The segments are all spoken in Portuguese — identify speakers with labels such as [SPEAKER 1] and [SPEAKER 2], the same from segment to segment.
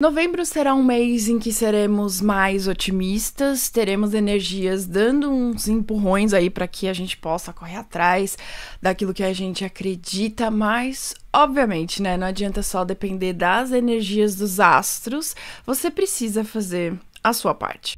[SPEAKER 1] Novembro será um mês em que seremos mais otimistas, teremos energias dando uns empurrões aí para que a gente possa correr atrás daquilo que a gente acredita, mas obviamente, né, não adianta só depender das energias dos astros, você precisa fazer a sua parte.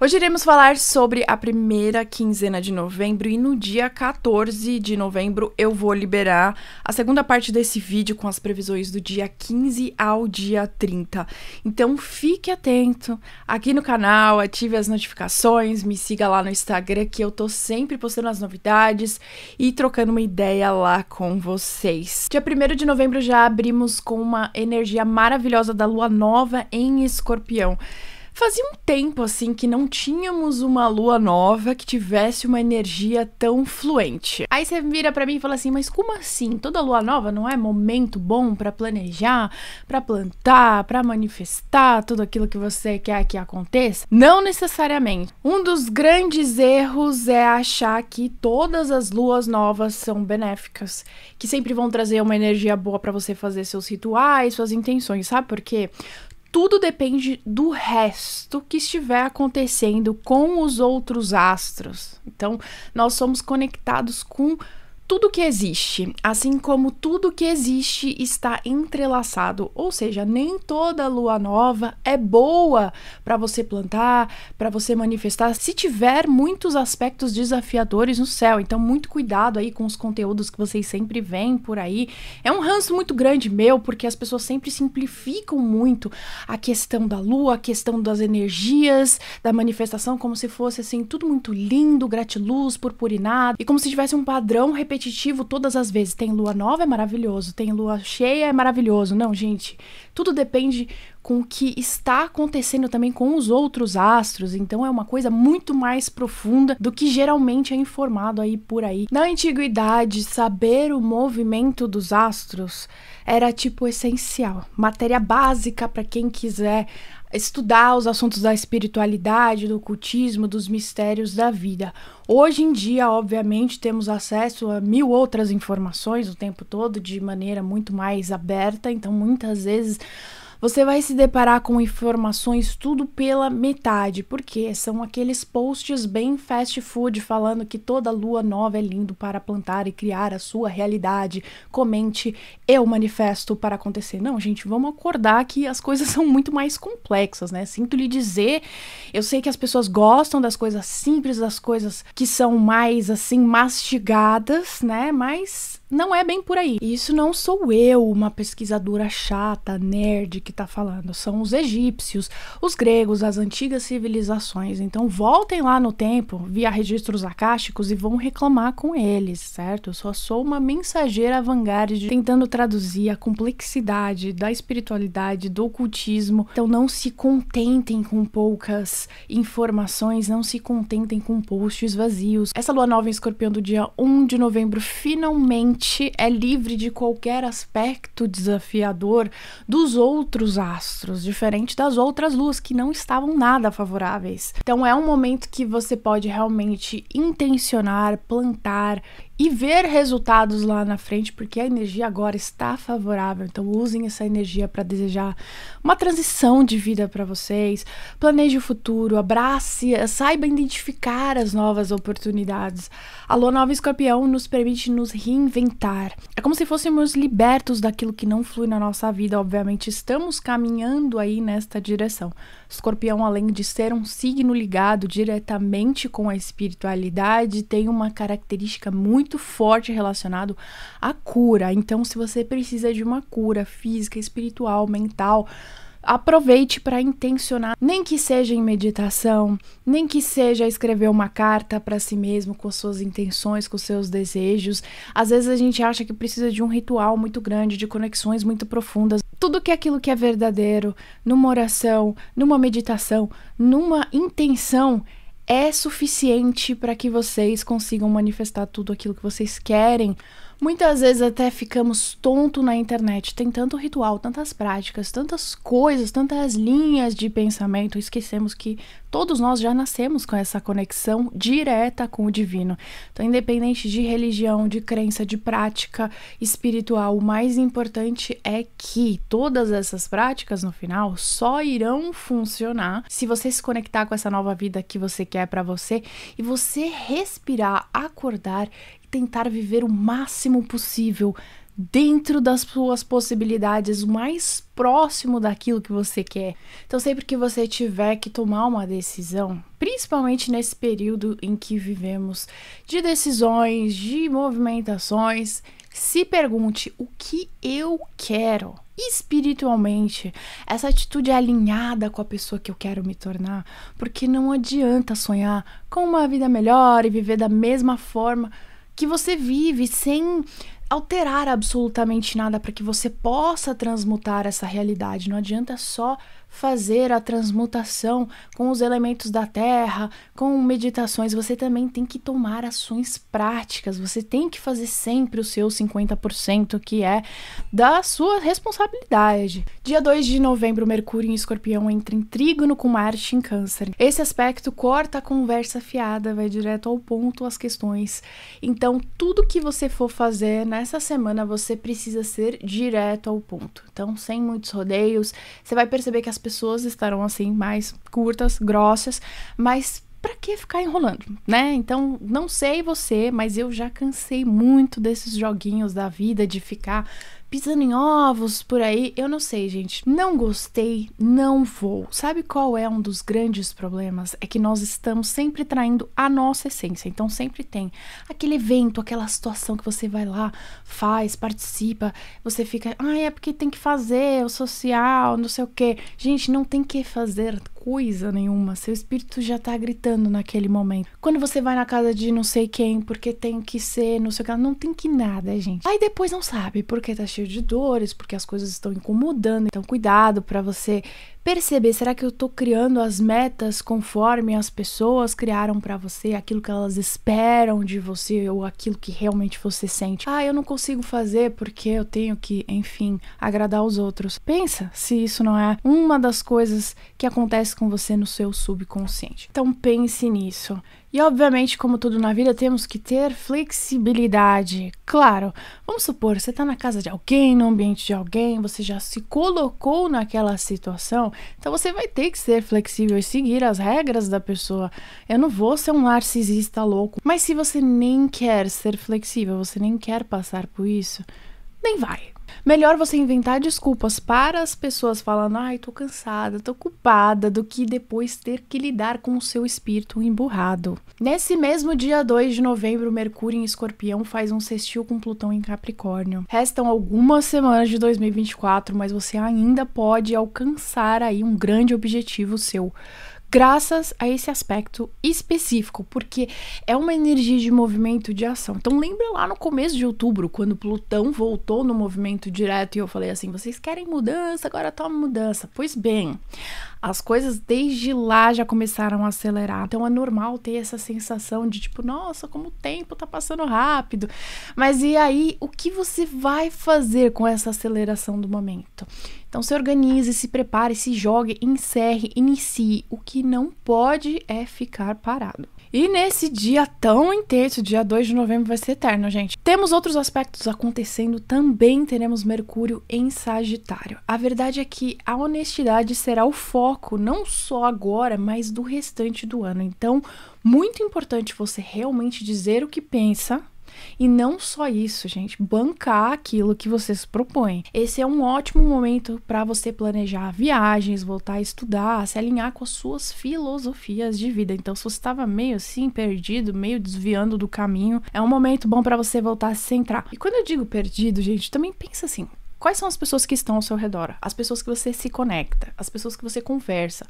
[SPEAKER 1] Hoje iremos falar sobre a primeira quinzena de novembro e no dia 14 de novembro eu vou liberar a segunda parte desse vídeo com as previsões do dia 15 ao dia 30. Então fique atento aqui no canal, ative as notificações, me siga lá no Instagram que eu tô sempre postando as novidades e trocando uma ideia lá com vocês. Dia 1 de novembro já abrimos com uma energia maravilhosa da lua nova em escorpião. Fazia um tempo assim que não tínhamos uma lua nova que tivesse uma energia tão fluente. Aí você vira para mim e fala assim: "Mas como assim? Toda lua nova não é momento bom para planejar, para plantar, para manifestar tudo aquilo que você quer que aconteça?" Não necessariamente. Um dos grandes erros é achar que todas as luas novas são benéficas, que sempre vão trazer uma energia boa para você fazer seus rituais, suas intenções, sabe? Porque tudo depende do resto que estiver acontecendo com os outros astros. Então, nós somos conectados com tudo que existe, assim como tudo que existe, está entrelaçado, ou seja, nem toda lua nova é boa para você plantar, para você manifestar, se tiver muitos aspectos desafiadores no céu. Então, muito cuidado aí com os conteúdos que vocês sempre veem por aí. É um ranço muito grande meu, porque as pessoas sempre simplificam muito a questão da lua, a questão das energias, da manifestação, como se fosse assim, tudo muito lindo, gratiluz, purpurinado, e como se tivesse um padrão repetido repetitivo todas as vezes. Tem lua nova, é maravilhoso. Tem lua cheia, é maravilhoso. Não, gente. Tudo depende com o que está acontecendo também com os outros astros. Então é uma coisa muito mais profunda do que geralmente é informado aí por aí. Na antiguidade, saber o movimento dos astros era tipo essencial, matéria básica para quem quiser estudar os assuntos da espiritualidade, do cultismo, dos mistérios da vida. Hoje em dia, obviamente, temos acesso a mil outras informações o tempo todo de maneira muito mais aberta, então muitas vezes você vai se deparar com informações tudo pela metade, porque são aqueles posts bem fast food falando que toda lua nova é lindo para plantar e criar a sua realidade. Comente eu manifesto para acontecer. Não, gente, vamos acordar que as coisas são muito mais complexas, né? Sinto lhe dizer, eu sei que as pessoas gostam das coisas simples, das coisas que são mais assim mastigadas, né? Mas não é bem por aí. Isso não sou eu, uma pesquisadora chata, nerd, que tá falando. São os egípcios, os gregos, as antigas civilizações. Então voltem lá no tempo, via registros acásticos e vão reclamar com eles, certo? Eu só sou uma mensageira vanguarda tentando traduzir a complexidade da espiritualidade, do ocultismo. Então não se contentem com poucas informações, não se contentem com posts vazios. Essa lua nova em escorpião do dia 1 de novembro finalmente é livre de qualquer aspecto desafiador dos outros astros, diferente das outras luas que não estavam nada favoráveis. Então é um momento que você pode realmente intencionar, plantar e ver resultados lá na frente, porque a energia agora está favorável. Então, usem essa energia para desejar uma transição de vida para vocês, planeje o futuro, abrace, saiba identificar as novas oportunidades. A lua nova escorpião nos permite nos reinventar. É como se fôssemos libertos daquilo que não flui na nossa vida, obviamente, estamos caminhando aí nesta direção. Escorpião, além de ser um signo ligado diretamente com a espiritualidade, tem uma característica muito forte relacionada à cura. Então, se você precisa de uma cura física, espiritual, mental, aproveite para intencionar, nem que seja em meditação, nem que seja escrever uma carta para si mesmo com suas intenções, com seus desejos. Às vezes a gente acha que precisa de um ritual muito grande, de conexões muito profundas. Tudo que é aquilo que é verdadeiro, numa oração, numa meditação, numa intenção é suficiente para que vocês consigam manifestar tudo aquilo que vocês querem Muitas vezes até ficamos tonto na internet. Tem tanto ritual, tantas práticas, tantas coisas, tantas linhas de pensamento. Esquecemos que todos nós já nascemos com essa conexão direta com o divino. Então, independente de religião, de crença, de prática espiritual, o mais importante é que todas essas práticas no final só irão funcionar se você se conectar com essa nova vida que você quer para você e você respirar, acordar tentar viver o máximo possível dentro das suas possibilidades, o mais próximo daquilo que você quer. Então, sempre que você tiver que tomar uma decisão, principalmente nesse período em que vivemos de decisões, de movimentações, se pergunte o que eu quero espiritualmente, essa atitude alinhada com a pessoa que eu quero me tornar, porque não adianta sonhar com uma vida melhor e viver da mesma forma que você vive sem alterar absolutamente nada para que você possa transmutar essa realidade. Não adianta só fazer a transmutação com os elementos da terra, com meditações, você também tem que tomar ações práticas, você tem que fazer sempre o seu 50%, que é da sua responsabilidade. Dia 2 de novembro, Mercúrio em Escorpião entra em trígono com Marte em Câncer. Esse aspecto corta a conversa fiada, vai direto ao ponto, às questões. Então, tudo que você for fazer nessa semana, você precisa ser direto ao ponto. Então, sem muitos rodeios, você vai perceber que as pessoas estarão assim mais curtas, grossas, mas para que ficar enrolando, né? Então, não sei você, mas eu já cansei muito desses joguinhos da vida de ficar pisando em ovos por aí. Eu não sei, gente. Não gostei, não vou. Sabe qual é um dos grandes problemas? É que nós estamos sempre traindo a nossa essência. Então sempre tem aquele evento, aquela situação que você vai lá, faz, participa, você fica, ah, é porque tem que fazer, o social, não sei o quê. Gente, não tem que fazer coisa nenhuma. Seu espírito já tá gritando naquele momento. Quando você vai na casa de não sei quem, porque tem que ser, não sei o que, não tem que nada, gente. Aí depois não sabe por que tá cheio de dores, porque as coisas estão incomodando. Então, cuidado para você perceber, será que eu estou criando as metas conforme as pessoas criaram para você, aquilo que elas esperam de você ou aquilo que realmente você sente? Ah, eu não consigo fazer porque eu tenho que, enfim, agradar os outros. Pensa se isso não é uma das coisas que acontece com você no seu subconsciente. Então pense nisso. E obviamente, como tudo na vida, temos que ter flexibilidade. Claro, vamos supor, você está na casa de alguém, no ambiente de alguém, você já se colocou naquela situação, então você vai ter que ser flexível e seguir as regras da pessoa. Eu não vou ser um narcisista louco. Mas se você nem quer ser flexível, você nem quer passar por isso, nem vai. Melhor você inventar desculpas para as pessoas falando, ai, tô cansada, tô culpada, do que depois ter que lidar com o seu espírito emburrado. Nesse mesmo dia 2 de novembro, Mercúrio em Escorpião faz um sextil com Plutão em Capricórnio. Restam algumas semanas de 2024, mas você ainda pode alcançar aí um grande objetivo seu graças a esse aspecto específico, porque é uma energia de movimento de ação. Então lembra lá no começo de outubro, quando Plutão voltou no movimento direto e eu falei assim: "Vocês querem mudança, agora toma mudança". Pois bem, as coisas desde lá já começaram a acelerar. Então é normal ter essa sensação de tipo, nossa, como o tempo tá passando rápido. Mas e aí, o que você vai fazer com essa aceleração do momento? Então se organize, se prepare, se jogue, encerre, inicie. O que não pode é ficar parado. E nesse dia tão intenso, dia 2 de novembro vai ser eterno, gente. Temos outros aspectos acontecendo, também teremos Mercúrio em Sagitário. A verdade é que a honestidade será o foco, não só agora, mas do restante do ano. Então, muito importante você realmente dizer o que pensa, e não só isso, gente, bancar aquilo que você se propõe. Esse é um ótimo momento para você planejar viagens, voltar a estudar, se alinhar com as suas filosofias de vida. Então, se você estava meio assim perdido, meio desviando do caminho, é um momento bom para você voltar a se centrar. E quando eu digo perdido, gente, também pensa assim, quais são as pessoas que estão ao seu redor, as pessoas que você se conecta, as pessoas que você conversa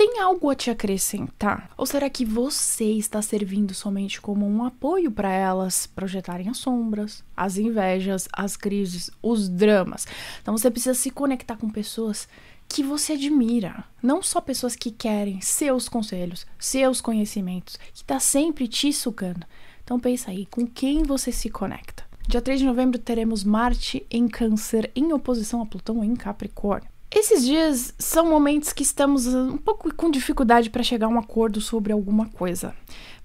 [SPEAKER 1] tem algo a te acrescentar? Ou será que você está servindo somente como um apoio para elas projetarem as sombras, as invejas, as crises, os dramas? Então você precisa se conectar com pessoas que você admira, não só pessoas que querem seus conselhos, seus conhecimentos, que está sempre te sugando. Então pensa aí, com quem você se conecta? Dia 3 de novembro teremos Marte em Câncer em oposição a Plutão em Capricórnio. Esses dias são momentos que estamos ah, um pouco com dificuldade para chegar a um acordo sobre alguma coisa,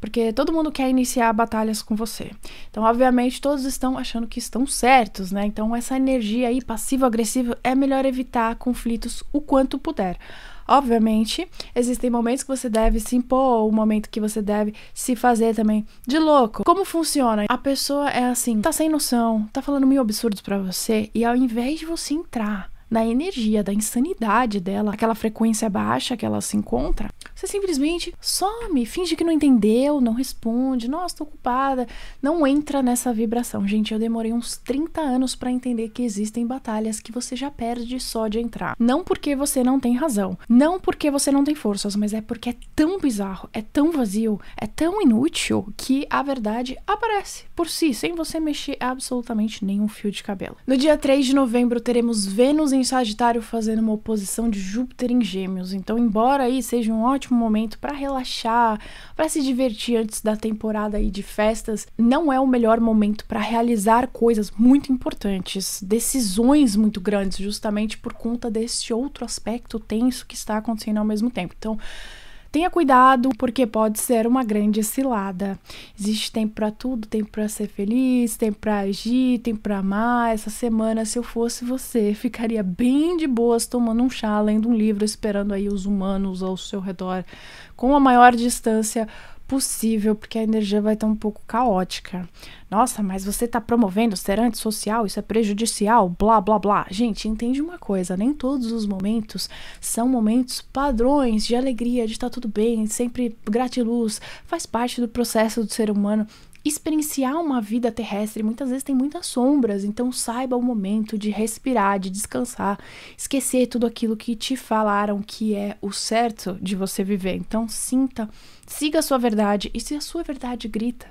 [SPEAKER 1] porque todo mundo quer iniciar batalhas com você. Então, obviamente, todos estão achando que estão certos, né? Então, essa energia aí passivo-agressiva é melhor evitar conflitos o quanto puder. Obviamente, existem momentos que você deve se impor, o um momento que você deve se fazer também de louco. Como funciona? A pessoa é assim, tá sem noção, tá falando mil absurdos para você e ao invés de você entrar da energia, da insanidade dela, aquela frequência baixa que ela se encontra, você simplesmente some, finge que não entendeu, não responde, nossa, tô ocupada, não entra nessa vibração. Gente, eu demorei uns 30 anos para entender que existem batalhas que você já perde só de entrar. Não porque você não tem razão, não porque você não tem forças, mas é porque é tão bizarro, é tão vazio, é tão inútil que a verdade aparece por si, sem você mexer absolutamente nenhum fio de cabelo. No dia 3 de novembro teremos Vênus em Sagitário fazendo uma oposição de Júpiter em Gêmeos, então embora aí seja um ótimo momento para relaxar, para se divertir antes da temporada aí de festas, não é o melhor momento para realizar coisas muito importantes, decisões muito grandes, justamente por conta desse outro aspecto tenso que está acontecendo ao mesmo tempo. Então, Tenha cuidado, porque pode ser uma grande cilada. Existe tempo para tudo, tempo para ser feliz, tempo para agir, tempo para amar. Essa semana, se eu fosse você, ficaria bem de boas tomando um chá, lendo um livro, esperando aí os humanos ao seu redor com a maior distância possível, porque a energia vai estar um pouco caótica. Nossa, mas você está promovendo ser antissocial, isso é prejudicial, blá blá blá. Gente, entende uma coisa: nem todos os momentos são momentos padrões de alegria, de estar tá tudo bem, sempre gratiluz, faz parte do processo do ser humano experienciar uma vida terrestre muitas vezes tem muitas sombras, então saiba o momento de respirar, de descansar, esquecer tudo aquilo que te falaram que é o certo de você viver. Então sinta, siga a sua verdade e se a sua verdade grita,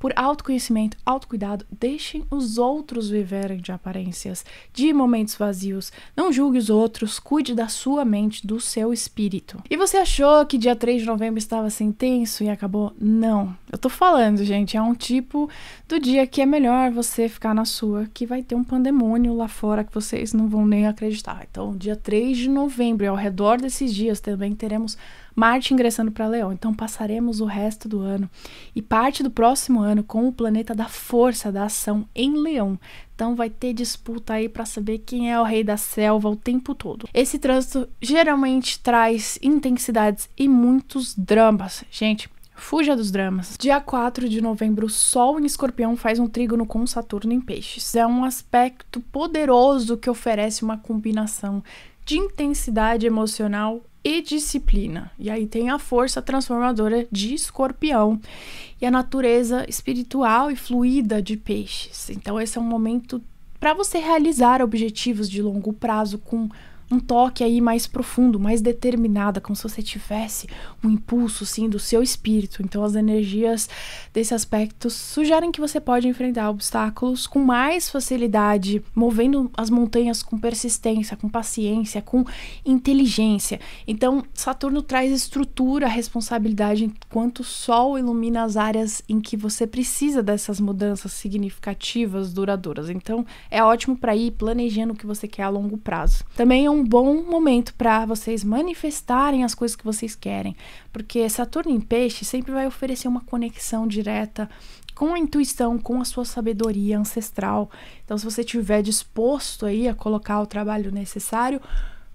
[SPEAKER 1] por autoconhecimento, autocuidado, deixem os outros viverem de aparências, de momentos vazios. Não julgue os outros, cuide da sua mente, do seu espírito. E você achou que dia 3 de novembro estava assim tenso e acabou? Não. Eu tô falando, gente, é um tipo do dia que é melhor você ficar na sua, que vai ter um pandemônio lá fora que vocês não vão nem acreditar. Então, dia 3 de novembro e ao redor desses dias também teremos Marte ingressando para Leão. Então passaremos o resto do ano e parte do próximo ano com o planeta da força, da ação em Leão. Então vai ter disputa aí para saber quem é o rei da selva o tempo todo. Esse trânsito geralmente traz intensidades e muitos dramas. Gente, Fuja dos dramas. Dia 4 de novembro, Sol em Escorpião faz um trígono com Saturno em Peixes. É um aspecto poderoso que oferece uma combinação de intensidade emocional e disciplina. E aí tem a força transformadora de escorpião e a natureza espiritual e fluida de peixes. Então, esse é um momento para você realizar objetivos de longo prazo com um toque aí mais profundo, mais determinada, como se você tivesse um impulso sim do seu espírito. Então as energias desse aspecto sugerem que você pode enfrentar obstáculos com mais facilidade, movendo as montanhas com persistência, com paciência, com inteligência. Então Saturno traz estrutura, responsabilidade, enquanto o Sol ilumina as áreas em que você precisa dessas mudanças significativas, duradouras. Então é ótimo para ir planejando o que você quer a longo prazo. Também é um um bom momento para vocês manifestarem as coisas que vocês querem, porque Saturno em Peixe sempre vai oferecer uma conexão direta com a intuição, com a sua sabedoria ancestral. Então, se você estiver disposto aí a colocar o trabalho necessário,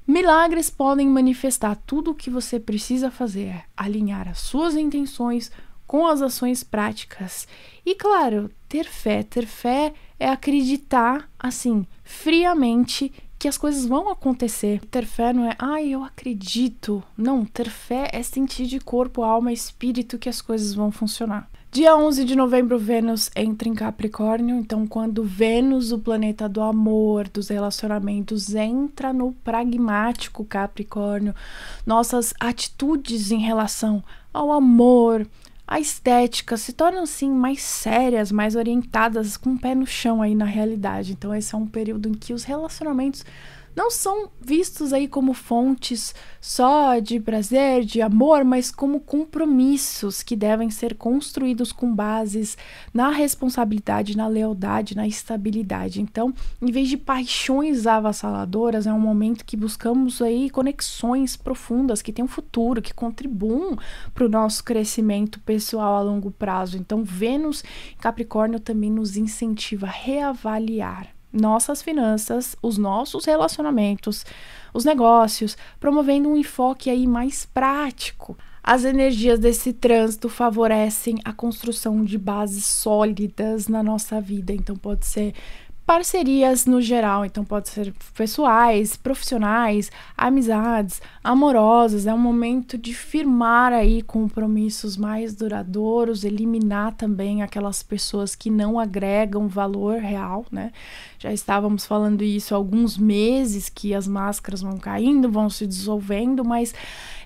[SPEAKER 1] milagres podem manifestar tudo o que você precisa fazer, é alinhar as suas intenções com as ações práticas. E claro, ter fé, ter fé é acreditar assim, friamente que as coisas vão acontecer. Ter fé não é, ai, ah, eu acredito. Não, ter fé é sentir de corpo, alma, espírito que as coisas vão funcionar. Dia 11 de novembro, Vênus entra em Capricórnio, então quando Vênus, o planeta do amor, dos relacionamentos, entra no pragmático Capricórnio, nossas atitudes em relação ao amor, a estética se tornam assim mais sérias, mais orientadas, com o pé no chão aí na realidade. Então esse é um período em que os relacionamentos não são vistos aí como fontes só de prazer, de amor, mas como compromissos que devem ser construídos com bases na responsabilidade, na lealdade, na estabilidade. Então, em vez de paixões avassaladoras, é um momento que buscamos aí conexões profundas que têm um futuro, que contribuam para o nosso crescimento pessoal a longo prazo. Então, Vênus em Capricórnio também nos incentiva a reavaliar nossas finanças, os nossos relacionamentos, os negócios, promovendo um enfoque aí mais prático. As energias desse trânsito favorecem a construção de bases sólidas na nossa vida, então pode ser parcerias no geral, então pode ser pessoais, profissionais, amizades, amorosas, é um momento de firmar aí compromissos mais duradouros, eliminar também aquelas pessoas que não agregam valor real, né? Já estávamos falando isso há alguns meses que as máscaras vão caindo, vão se dissolvendo, mas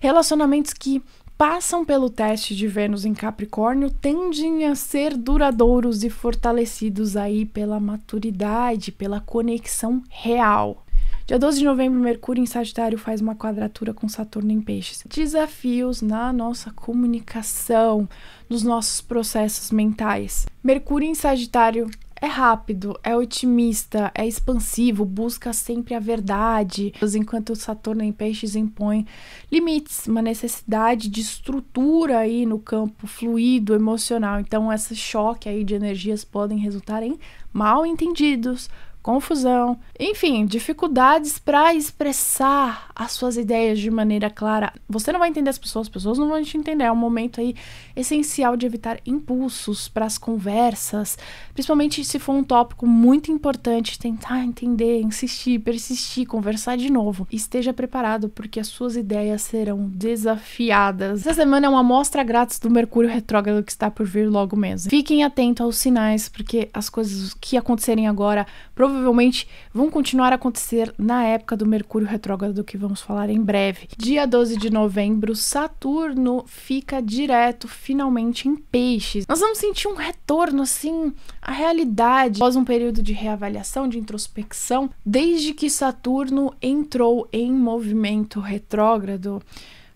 [SPEAKER 1] relacionamentos que passam pelo teste de Vênus em Capricórnio tendem a ser duradouros e fortalecidos aí pela maturidade, pela conexão real. Dia 12 de novembro, Mercúrio em Sagitário faz uma quadratura com Saturno em Peixes. Desafios na nossa comunicação, nos nossos processos mentais. Mercúrio em Sagitário é rápido, é otimista, é expansivo, busca sempre a verdade, enquanto Saturno em Peixes impõe limites, uma necessidade de estrutura aí no campo fluido, emocional. Então, esse choque aí de energias podem resultar em mal entendidos, confusão, enfim, dificuldades para expressar as suas ideias de maneira clara. Você não vai entender as pessoas, as pessoas não vão te entender. É um momento aí essencial de evitar impulsos para as conversas, principalmente se for um tópico muito importante, tentar entender, insistir, persistir, conversar de novo. Esteja preparado porque as suas ideias serão desafiadas. Essa semana é uma amostra grátis do Mercúrio retrógrado que está por vir logo mesmo. Fiquem atentos aos sinais porque as coisas que acontecerem agora provavelmente vão continuar a acontecer na época do Mercúrio retrógrado que vamos falar em breve. Dia 12 de novembro, Saturno fica direto finalmente em Peixes. Nós vamos sentir um retorno assim à realidade após um período de reavaliação, de introspecção, desde que Saturno entrou em movimento retrógrado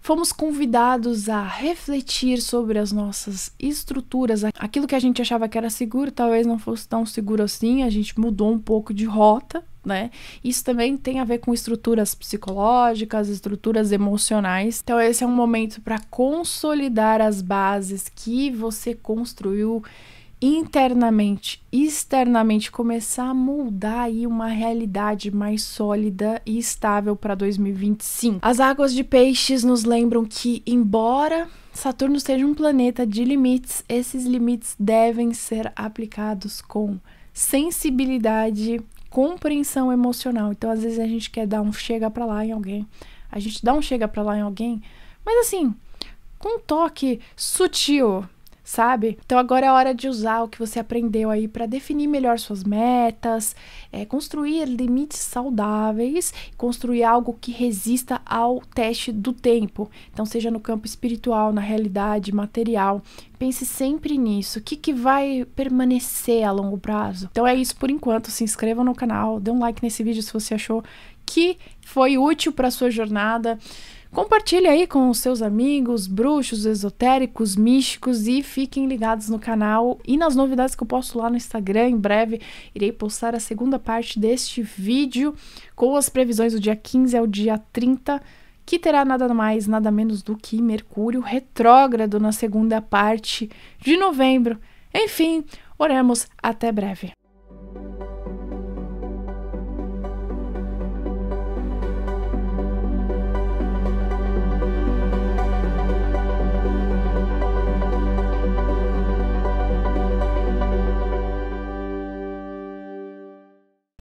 [SPEAKER 1] fomos convidados a refletir sobre as nossas estruturas. Aquilo que a gente achava que era seguro talvez não fosse tão seguro assim, a gente mudou um pouco de rota. Né? Isso também tem a ver com estruturas psicológicas, estruturas emocionais. Então, esse é um momento para consolidar as bases que você construiu internamente, externamente, começar a moldar aí uma realidade mais sólida e estável para 2025. As águas de peixes nos lembram que, embora Saturno seja um planeta de limites, esses limites devem ser aplicados com sensibilidade, compreensão emocional. Então, às vezes a gente quer dar um chega para lá em alguém, a gente dá um chega para lá em alguém, mas assim, com um toque sutil, sabe? Então agora é hora de usar o que você aprendeu aí para definir melhor suas metas, é, construir limites saudáveis, construir algo que resista ao teste do tempo. Então, seja no campo espiritual, na realidade material, pense sempre nisso. O que, que vai permanecer a longo prazo? Então é isso por enquanto. Se inscreva no canal, dê um like nesse vídeo se você achou que foi útil para sua jornada. Compartilhe aí com os seus amigos, bruxos, esotéricos, místicos e fiquem ligados no canal e nas novidades que eu posto lá no Instagram. Em breve irei postar a segunda parte deste vídeo com as previsões do dia 15 ao dia 30 que terá nada mais, nada menos do que Mercúrio retrógrado na segunda parte de novembro. Enfim, oremos até breve.